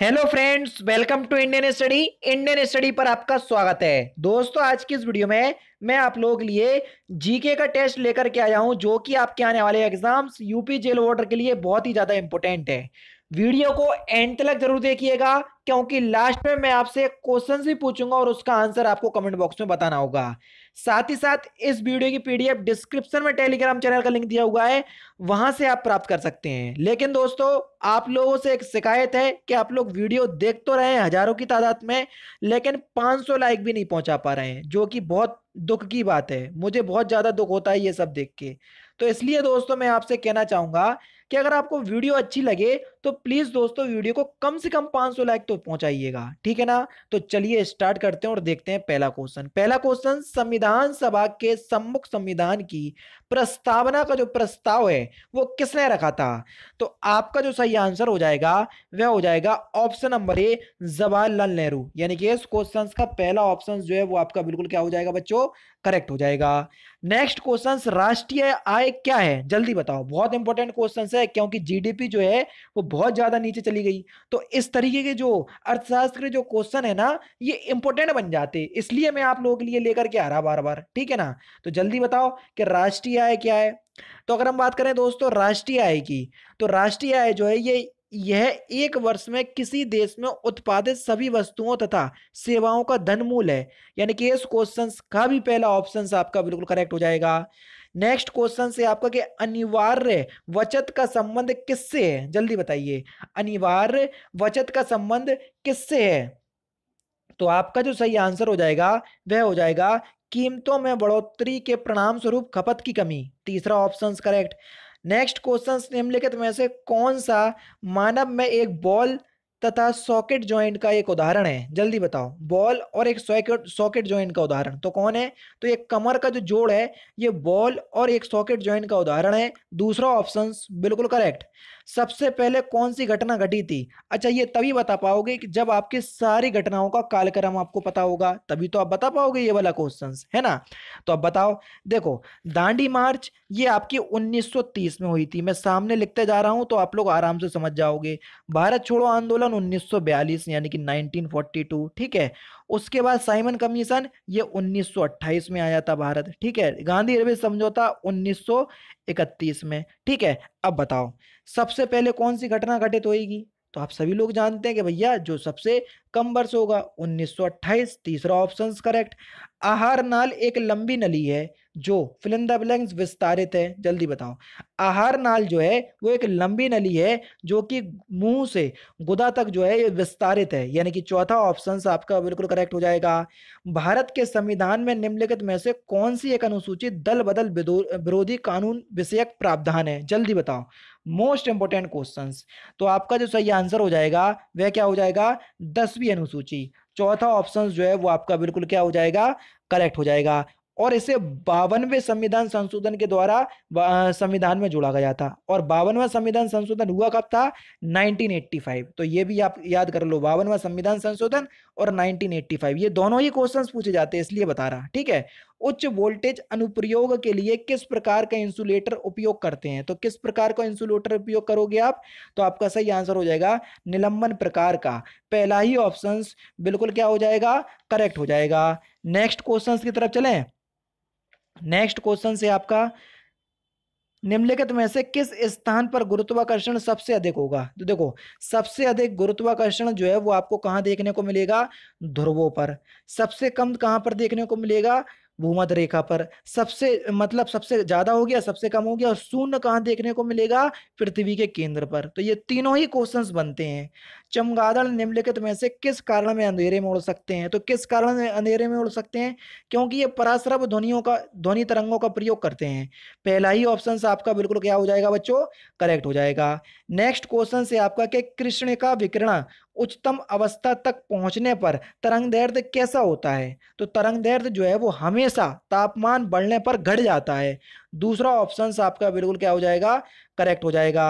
hello friends welcome to Indian study Indian study पर आपका स्वागत है दोस्तों आज की इस वीडियो में मैं आप लोगों के लिए जीके का टेस्ट लेकर के आया हूं जो कि आपके आने वाले एग्जाम्स यूपी जेल वार्डर के लिए बहुत ही ज़्यादा इंपॉर्टेंट है वीडियो को एंड तक जरूर देखिएगा क्योंकि लास्ट में मैं आपसे क्वेश्चन भी पूछूंगा और उसका आंसर आपको कमेंट बॉक्स में बताना होगा साथ ही साथ इस वीडियो की पीडीएफ डिस्क्रिप्शन में टेलीग्राम चैनल का लिंक दिया हुआ है वहां से आप प्राप्त कर सकते हैं लेकिन दोस्तों आप लोगों से एक शिकायत है कि आप लोग वीडियो देख तो रहे हैं हजारों की तादाद में लेकिन 500 लाइक भी नहीं पहुंचा पा रहे हैं जो कि बहुत दुख की बात है मुझे बहुत ज़्यादा दुख होता है ये सब देख के तो इसलिए दोस्तों मैं आपसे कहना चाहूंगा कि अगर आपको वीडियो अच्छी लगे तो प्लीज दोस्तों वीडियो को कम से कम 500 लाइक तो पहुंचाइएगा ठीक है ना तो चलिए स्टार्ट करते हैं और देखते हैं पहला क्वेश्चन पहला क्वेश्चन संविधान सभा के सम्मुख संविधान की प्रस्तावना का जो प्रस्ताव है वो किसने रखा था तो आपका जो सही आंसर हो जाएगा वह हो जाएगा option number A Jawaharlal Nehru यानी कि इस क्वेश्चन का पहला ऑप्शन जो है वो आपका बिल्कुल क्या हो जाएगा बच्चों करेक्ट हो जाएगा नेक्स्ट क्वेश्चन राष्ट्रीय आय क्या है जल्दी बताओ बहुत इंपॉर्टेंट क्वेश्चन है क्योंकि जीडीपी जो है वो बहुत ज़्यादा नीचे चली गई तो इस तरीके के जो अर्थशास्त्र के जो क्वेश्चन है ना ये इंपॉर्टेंट बन जाते इसलिए मैं आप लोगों के लिए लेकर के आ रहा बार बार ठीक है ना तो जल्दी बताओ कि राष्ट्रीय आय क्या है तो अगर हम बात करें दोस्तों राष्ट्रीय आय की तो राष्ट्रीय आय जो है ये यह एक वर्ष में किसी देश में उत्पादित सभी वस्तुओं तथा सेवाओं का धन मूल है यानी कि इस क्वेश्चन का भी पहला ऑप्शन आपका बिल्कुल करेक्ट हो जाएगा नेक्स्ट क्वेश्चन से आपका कि अनिवार्य वचत का संबंध किससे है जल्दी बताइए अनिवार्य वचत का संबंध किससे है तो आपका जो सही आंसर हो जाएगा वह हो जाएगा कीमतों में बढ़ोतरी के प्रणाम स्वरूप खपत की कमी तीसरा ऑप्शन करेक्ट नेक्स्ट क्वेश्चन निम्नलिखित में से कौन सा मानव में एक बॉल तथा सॉकेट ज्वाइंट का एक उदाहरण है जल्दी बताओ बॉल और एक सॉकेट सॉकेट ज्वाइंट का उदाहरण तो कौन है तो ये कमर का जो जोड़ है ये बॉल और एक सॉकेट ज्वाइंट का उदाहरण है दूसरा ऑप्शन बिल्कुल करेक्ट सबसे पहले कौन सी घटना घटी थी अच्छा ये तभी बता पाओगे कि जब आपके सारी घटनाओं का कालक्रम आपको पता होगा तभी तो आप बता पाओगे ये वाला क्वेश्चन है ना तो अब बताओ देखो दांडी मार्च ये आपकी 1930 में हुई थी मैं सामने लिखते जा रहा हूँ तो आप लोग आराम से समझ जाओगे भारत छोड़ो आंदोलन उन्नीस यानी कि नाइनटीन ठीक है उसके बाद साइमन कमीशन ये 1928 में आया था भारत ठीक है गांधी रवि समझौता 1931 में ठीक है अब बताओ सबसे पहले कौन सी घटना घटित होगी तो आप सभी लोग जानते हैं कि भैया जो सबसे कम वर्ष होगा 1928 तीसरा ऑप्शन करेक्ट आहार नाल एक लंबी नली है जो फिलिंग द ब्लैंक्स विस्तारित है जल्दी बताओ आहार नाल जो है वो एक लंबी नली है जो कि मुंह से गुदा तक जो है ये विस्तारित है यानी कि चौथा ऑप्शन आपका बिल्कुल करेक्ट हो जाएगा भारत के संविधान में निम्नलिखित में से कौन सी एक अनुसूचित दल बदल विरोधी कानून विषयक प्रावधान है जल्दी बताओ मोस्ट इंपोर्टेंट क्वेश्चन तो आपका जो सही आंसर हो जाएगा वह क्या हो जाएगा दसवीं भी अनुसूची चौथा ऑप्शन जो है वो आपका बिल्कुल क्या हो जाएगा करेक्ट हो जाएगा और इसे बावनवे संविधान संशोधन के द्वारा संविधान में जोड़ा गया था और बावनवा संविधान संशोधन हुआ कब था 1985 तो ये भी आप याद कर लो बावनवा संविधान संशोधन और 1985 ये दोनों ही क्वेश्चंस पूछे जाते हैं इसलिए बता रहा ठीक है उच्च वोल्टेज अनुप्रयोग के लिए किस प्रकार का इंसुलेटर उपयोग करते हैं तो किस प्रकार का इंसुलेटर उपयोग करोगे आप तो आपका सही आंसर हो जाएगा निलंबन प्रकार का पहला ही ऑप्शन बिल्कुल क्या हो जाएगा करेक्ट हो जाएगा नेक्स्ट क्वेश्चन की तरफ चले नेक्स्ट क्वेश्चन से आपका निम्नलिखित में से किस स्थान पर गुरुत्वाकर्षण सबसे अधिक होगा तो देखो सबसे अधिक गुरुत्वाकर्षण जो है वो आपको कहाँ देखने को मिलेगा ध्रुवों पर सबसे कम कहाँ पर देखने को मिलेगा भूमध रेखा पर सबसे मतलब सबसे ज्यादा हो गया सबसे कम हो गया और शून्य कहाँ देखने को मिलेगा पृथ्वी के केंद्र पर तो ये तीनों ही क्वेश्चंस बनते हैं चमगादड़ निम्नलिखित में से किस कारण में अंधेरे में उड़ सकते हैं तो किस कारण में अंधेरे में उड़ सकते हैं क्योंकि ये पराश्रव ध्वनियों का ध्वनि तरंगों का प्रयोग करते हैं पहला ही ऑप्शन आपका बिल्कुल क्या हो जाएगा बच्चों करेक्ट हो जाएगा नेक्स्ट क्वेश्चन से आपका कि कृष्ण का विकिरण उच्चतम अवस्था तक पहुंचने पर तरंग दर्द कैसा होता है तो तरंग दर्द जो है वो हमेशा तापमान बढ़ने पर घट जाता है दूसरा ऑप्शन आपका बिल्कुल क्या हो जाएगा करेक्ट हो जाएगा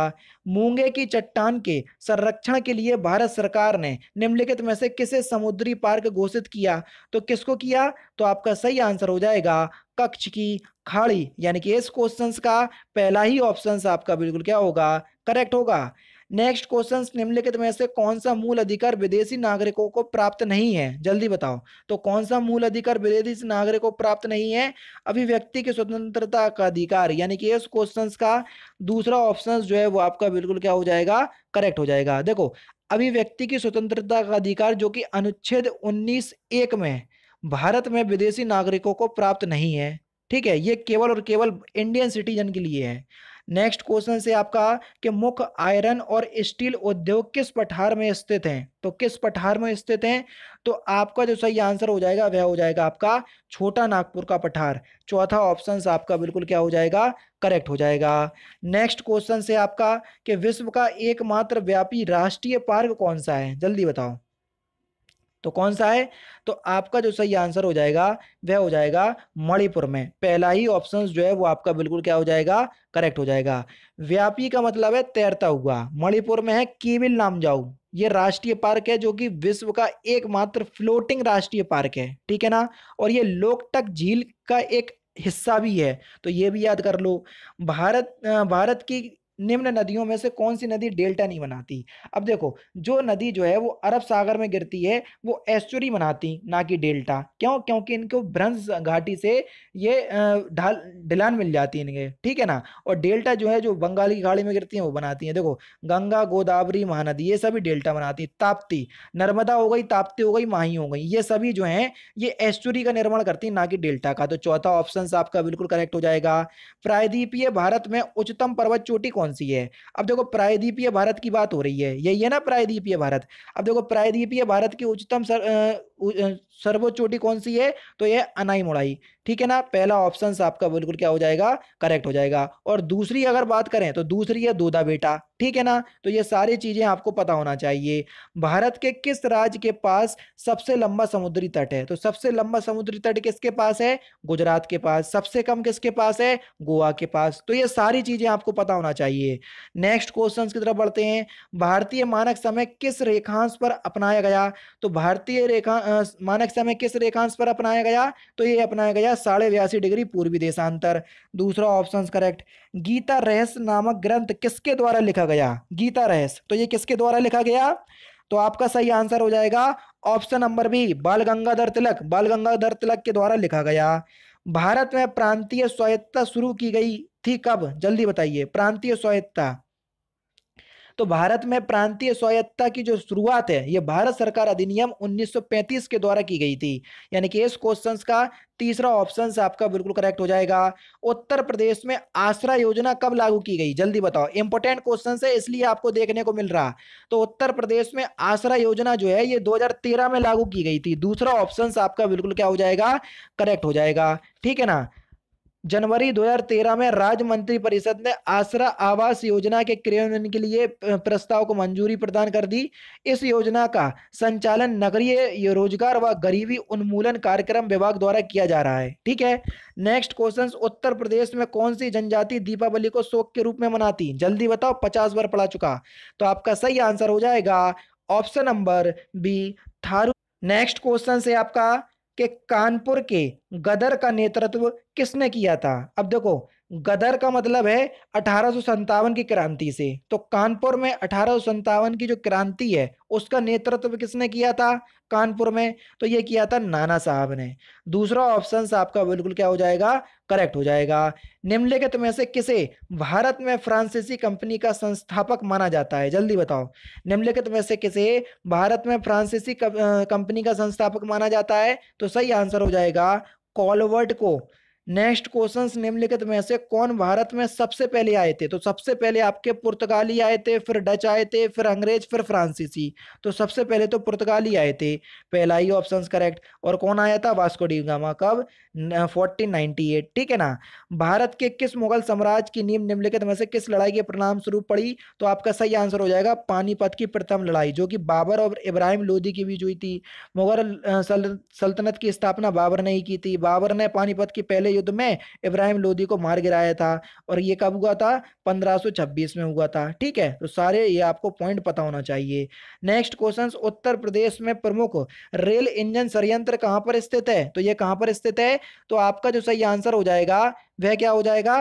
मूंगे की चट्टान के संरक्षण के लिए भारत सरकार ने निम्नलिखित में से किसे समुद्री पार्क घोषित किया तो किसको किया तो आपका सही आंसर हो जाएगा कक्ष की खाड़ी यानी कि इस क्वेश्चन का पहला ही ऑप्शन आपका बिल्कुल क्या होगा करेक्ट होगा नेक्स्ट क्वेश्चन निम्नलिखित में से कौन सा मूल अधिकार विदेशी नागरिकों को प्राप्त नहीं है जल्दी बताओ तो कौन सा मूल अधिकार विदेशी नागरिकों को प्राप्त नहीं है अभिव्यक्ति की स्वतंत्रता का अधिकार यानी कि इस क्वेश्चन का दूसरा ऑप्शन जो है वो आपका बिल्कुल क्या हो जाएगा करेक्ट हो जाएगा देखो अभिव्यक्ति की स्वतंत्रता का अधिकार जो कि अनुच्छेद उन्नीस एक में भारत में विदेशी नागरिकों को प्राप्त नहीं है ठीक है ये केवल और केवल इंडियन सिटीजन के लिए है नेक्स्ट क्वेश्चन से आपका कि मुख्य आयरन और स्टील उद्योग किस पठार में स्थित हैं तो किस पठार में स्थित हैं तो आपका जो सही आंसर हो जाएगा वह हो जाएगा आपका छोटा नागपुर का पठार चौथा ऑप्शन आपका बिल्कुल क्या हो जाएगा करेक्ट हो जाएगा नेक्स्ट क्वेश्चन से आपका कि विश्व का एकमात्र व्यापी राष्ट्रीय पार्क कौन सा है जल्दी बताओ तो कौन सा है तो आपका जो सही आंसर हो जाएगा वह हो जाएगा मणिपुर में पहला ही ऑप्शन जो है वो आपका बिल्कुल क्या हो जाएगा करेक्ट हो जाएगा व्यापी का मतलब है तैरता हुआ मणिपुर में है नाम नामजाऊ ये राष्ट्रीय पार्क है जो कि विश्व का एकमात्र फ्लोटिंग राष्ट्रीय पार्क है ठीक है ना और ये लोकटक झील का एक हिस्सा भी है तो ये भी याद कर लो भारत भारत की निम्न नदियों में से कौन सी नदी डेल्टा नहीं बनाती अब देखो जो नदी जो है वो अरब सागर में गिरती है वो एस्चुरी बनाती ना कि डेल्टा क्यों क्योंकि इनको ब्रंस घाटी से ये ढाल ढलान मिल जाती है इनके ठीक है ना और डेल्टा जो है जो बंगाल की खाड़ी में गिरती है वो बनाती है देखो गंगा गोदावरी महानदी ये सभी डेल्टा बनाती है ताप्ती नर्मदा हो गई ताप्ती हो गई माही हो गई ये सभी जो है ये एस्चुरी का निर्माण करती है ना कि डेल्टा का तो चौथा ऑप्शन आपका बिल्कुल करेक्ट हो जाएगा प्रायद्वीपीय भारत में उच्चतम पर्वत चोटी कौन कौन सी है अब देखो प्रायद्वीपीय भारत की बात हो रही है यही है ना प्रायद्वीपीय भारत अब देखो प्रायद्वीपीय भारत के उच्चतम सर्वोच्च चोटी कौन सी है तो ये मोड़ाई ठीक है ना पहला ऑप्शन आपका बिल्कुल क्या हो जाएगा करेक्ट हो जाएगा और दूसरी अगर बात करें तो दूसरी है दोदा बेटा ठीक है ना तो ये सारी चीजें आपको पता होना चाहिए भारत के किस राज्य के पास सबसे लंबा समुद्री तट है तो सबसे लंबा समुद्री तट किसके पास है गुजरात के पास सबसे कम किसके पास है गोवा के पास तो ये सारी चीजें आपको पता होना चाहिए नेक्स्ट क्वेश्चन की तरफ बढ़ते हैं भारतीय मानक समय किस रेखांश पर अपनाया गया तो भारतीय रेखा मानक मानक समय किस रेखांश पर अपनाया गया तो ये अपनाया गया साढ़े बयासी डिग्री पूर्वी देशांतर दूसरा ऑप्शन करेक्ट गीता रहस्य नामक ग्रंथ किसके द्वारा लिखा गया गीता रहस्य तो ये किसके द्वारा लिखा गया तो आपका सही आंसर हो जाएगा ऑप्शन नंबर बी बाल गंगाधर तिलक बाल गंगाधर तिलक के द्वारा लिखा गया भारत में प्रांतीय स्वायत्ता शुरू की गई थी कब जल्दी बताइए प्रांतीय स्वायत्ता तो भारत में प्रांतीय स्वायत्ता की जो शुरुआत है ये भारत सरकार अधिनियम 1935 के द्वारा की गई थी यानी कि इस क्वेश्चन का तीसरा ऑप्शन आपका बिल्कुल करेक्ट हो जाएगा उत्तर प्रदेश में आसरा योजना कब लागू की गई जल्दी बताओ इंपोर्टेंट क्वेश्चन है इसलिए आपको देखने को मिल रहा तो उत्तर प्रदेश में आसरा योजना जो है ये 2013 में लागू की गई थी दूसरा ऑप्शन आपका बिल्कुल क्या हो जाएगा करेक्ट हो जाएगा ठीक है ना जनवरी 2013 में राज्य मंत्री परिषद ने आसरा आवास योजना के क्रियान्वयन के लिए प्रस्ताव को मंजूरी प्रदान कर दी इस योजना का संचालन नगरीय रोजगार व गरीबी उन्मूलन कार्यक्रम विभाग द्वारा किया जा रहा है ठीक है नेक्स्ट क्वेश्चन उत्तर प्रदेश में कौन सी जनजाति दीपावली को शोक के रूप में मनाती जल्दी बताओ पचास बार पड़ा चुका तो आपका सही आंसर हो जाएगा option number B Tharu next question से आपका कि कानपुर के गदर का नेतृत्व किसने किया था अब देखो गदर का मतलब है अठारह की क्रांति से तो कानपुर में अठारह की जो क्रांति है उसका नेतृत्व किसने किया था कानपुर में तो ये किया था नाना साहब ने दूसरा ऑप्शन आपका बिल्कुल क्या हो जाएगा करेक्ट हो जाएगा निम्नलिखित में से किसे भारत में फ्रांसीसी कंपनी का संस्थापक माना जाता है जल्दी बताओ निम्नलिखित में से किसे भारत में फ्रांसीसी कंपनी का संस्थापक माना जाता है तो सही आंसर हो जाएगा कॉलवर्ट को नेक्स्ट क्वेश्चन निम्नलिखित में से कौन भारत में सबसे पहले आए थे तो सबसे पहले आपके पुर्तगाली आए थे फिर डच आए थे फिर अंग्रेज फिर फ्रांसीसी तो सबसे पहले तो पुर्तगाली आए थे पहला ही ऑप्शन करेक्ट और कौन आया था वास्को डी गामा कब फोर्टीन नाइनटी एट ठीक है ना भारत के किस मुगल साम्राज्य की नीम निम्नलिखित में से किस लड़ाई के परिणाम स्वरूप पड़ी तो आपका सही आंसर हो जाएगा पानीपत की प्रथम लड़ाई जो कि बाबर और इब्राहिम लोधी के बीच हुई थी मुगल सल्तनत की स्थापना बाबर ने ही की थी बाबर ने पानीपत की पहले युद्ध में इब्राहिम लोदी को मार गिराया था और ये कब हुआ था 1526 में हुआ था ठीक है तो सारे ये आपको पॉइंट पता होना चाहिए नेक्स्ट क्वेश्चन उत्तर प्रदेश में प्रमुख रेल इंजन संयंत्र कहाँ पर स्थित है तो ये कहाँ पर स्थित है तो आपका जो सही आंसर हो जाएगा वह क्या हो जाएगा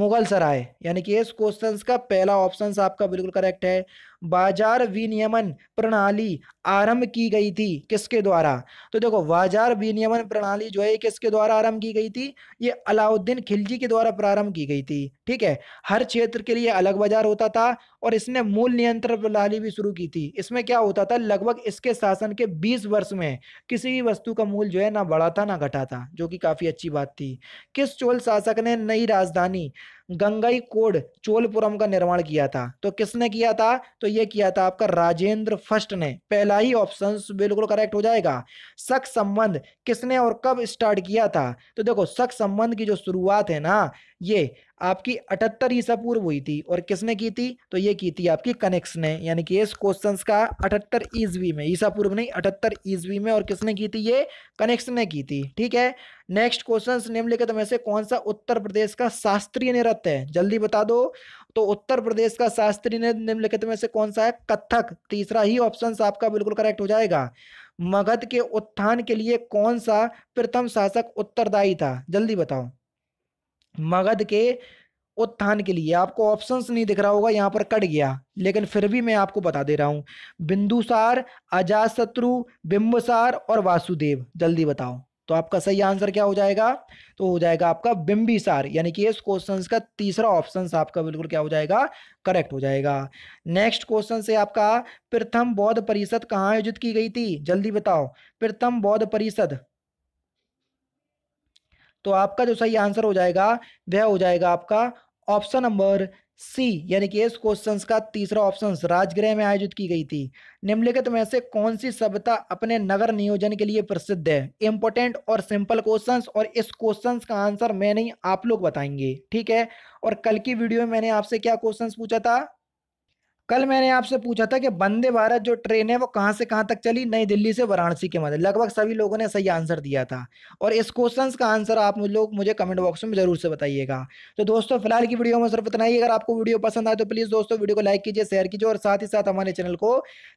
मुगल सराय यानी कि इस क्वेश्चन का पहला ऑप्शन आपका बिल्कुल करेक्ट है बाजार विनियमन प्रणाली आरंभ की गई थी किसके द्वारा तो देखो बाजार विनियमन प्रणाली जो है किसके द्वारा आरंभ की गई थी ये अलाउद्दीन खिलजी के द्वारा प्रारंभ की गई थी ठीक है हर क्षेत्र के लिए अलग बाजार होता था और इसने मूल नियंत्रण प्रणाली भी शुरू की थी इसमें क्या होता था लगभग इसके शासन के बीस वर्ष में किसी भी वस्तु का मूल जो है ना बढ़ा था ना घटा था जो कि काफ़ी अच्छी बात थी किस चोल शासक ने नई राजधानी गंगाई कोड चोलपुरम का निर्माण किया था तो किसने किया था तो ये किया था आपका राजेंद्र फर्स्ट ने पहला ही ऑप्शन बिल्कुल करेक्ट हो जाएगा सख संबंध किसने और कब स्टार्ट किया था तो देखो सख संबंध की जो शुरुआत है ना ये आपकी अठहत्तर ईसा पूर्व हुई थी और किसने की थी तो ये की थी आपकी कनेक्स ने यानी कि इस क्वेश्चन का अठहत्तर ईस्वी में ईसा पूर्व नहीं अठहत्तर ईस्वी में और किसने की थी ये कनेक्स ने की थी ठीक है नेक्स्ट क्वेश्चन निम्नलिखित में से कौन सा उत्तर प्रदेश का शास्त्रीय नृत्य है जल्दी बता दो तो उत्तर प्रदेश का शास्त्रीय नृत्य निम्नलिखित में से कौन सा है कथक तीसरा ही ऑप्शन आपका बिल्कुल करेक्ट हो जाएगा मगध के उत्थान के लिए कौन सा प्रथम शासक उत्तरदायी था जल्दी बताओ मगध के उत्थान के लिए आपको ऑप्शंस नहीं दिख रहा होगा यहाँ पर कट गया लेकिन फिर भी मैं आपको बता दे रहा हूँ बिंदुसार अजात बिंबसार और वासुदेव जल्दी बताओ तो आपका सही आंसर क्या हो जाएगा तो हो जाएगा आपका बिंबिसार यानी कि इस क्वेश्चन का तीसरा ऑप्शन आपका बिल्कुल क्या हो जाएगा करेक्ट हो जाएगा नेक्स्ट क्वेश्चन से आपका प्रथम बौद्ध परिषद कहाँ आयोजित की गई थी जल्दी बताओ प्रथम बौद्ध परिषद तो आपका जो सही आंसर हो जाएगा वह हो जाएगा आपका ऑप्शन नंबर सी यानी कि इस क्वेश्चन का तीसरा ऑप्शन राजगृह में आयोजित की गई थी निम्नलिखित में से कौन सी सभ्यता अपने नगर नियोजन के लिए प्रसिद्ध है इंपॉर्टेंट और सिंपल क्वेश्चंस और इस क्वेश्चंस का आंसर मैं नहीं आप लोग बताएंगे ठीक है और कल की वीडियो में मैंने आपसे क्या क्वेश्चंस पूछा था कल मैंने आपसे पूछा था कि वंदे भारत जो ट्रेन है वो कहाँ से कहाँ तक चली नई दिल्ली से वाराणसी के मध्य लगभग सभी लोगों ने सही आंसर दिया था और इस क्वेश्चन का आंसर आप लोग मुझे कमेंट बॉक्स में जरूर से बताइएगा तो दोस्तों फिलहाल की वीडियो में सिर्फ इतना ही अगर आपको वीडियो पसंद आए तो प्लीज़ दोस्तों वीडियो को लाइक कीजिए शेयर कीजिए और साथ ही साथ हमारे चैनल को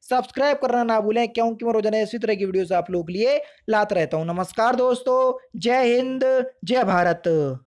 सब्सक्राइब करना ना भूलें क्योंकि मैं रोजाना इसी तरह की वीडियोज आप लोग के लिए लाता रहता हूँ नमस्कार दोस्तों जय हिंद जय भारत